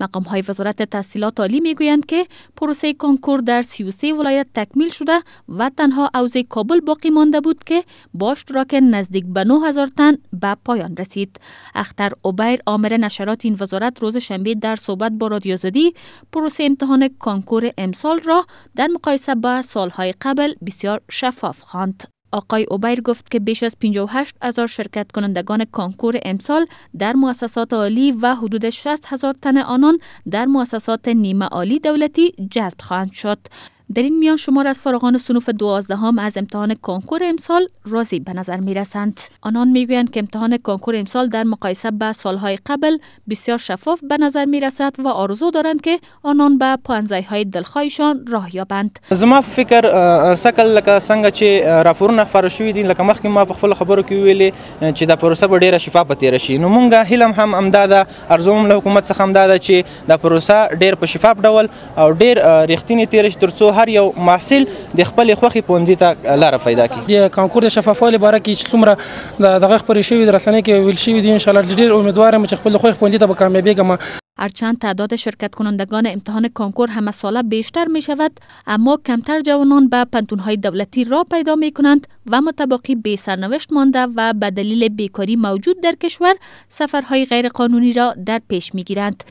مقام های وزارت تحصیلات عالی می گویند که پروسه کنکور در 33 ولایت تکمیل شده و تنها اوزه کابل باقی مانده بود که با اشتراک نزدیک به 9000 تن به پایان رسید اختر اوبیر آمر نشرات این وزارت روز شنبه در صحبت با رادیو پروسه امتحان کنکور امسال را در مقایسه با سالهای قبل بسیار شفاف خواند آقای اوبیر گفت که بیش از 58 هزار شرکت کنندگان کانکور امسال در مؤسسات عالی و حدود 60 هزار تن آنان در مؤسسات نیمه عالی دولتی جذب خواهند شد. در این میان شمار از فارغان صنوف دوازدهم از امتحان کنکور امسال راضی به نظر می رسند. آنان می گویند که امتحان کنکور امسال در مقایسه به سالهای قبل بسیار شفاف به نظر می رسد و آرزو دارند که آنان به پانزه های دلخواهشان راه یابند. زما فکر سکل لکه څنګه چې راپورونه خپاره شوي دي لکه مخکې ما په خپل خبرو کې ویلې چې دا پروسه به ډیره شفافه تیره شي نو مونږ هیلم هم همدا ده ارزو هم له حکومت څخه همدا ده چې دا پروسه ډیر په شفاف ډول او ډیر رښتینی تیره شي ترڅو هر یو محصل د خپل خوخي پونځي ته لار پیدا کړي د کانکور د شفافوالي باره کې چې څومره دغه خبرې شوې د رسنۍ کې ویل شوې دي ان شاء الله ډیر امیدوارم چې خپل خوخي پونځي ته به کامیابی کما هرچند تعداد شرکت کنندگان امتحان کنکور همه ساله بیشتر می شود اما کمتر جوانان به پنتونهای دولتی را پیدا می کنند و متباقی به سرنوشت مانده و به دلیل بیکاری موجود در کشور سفرهای غیرقانونی را در پیش می گیرند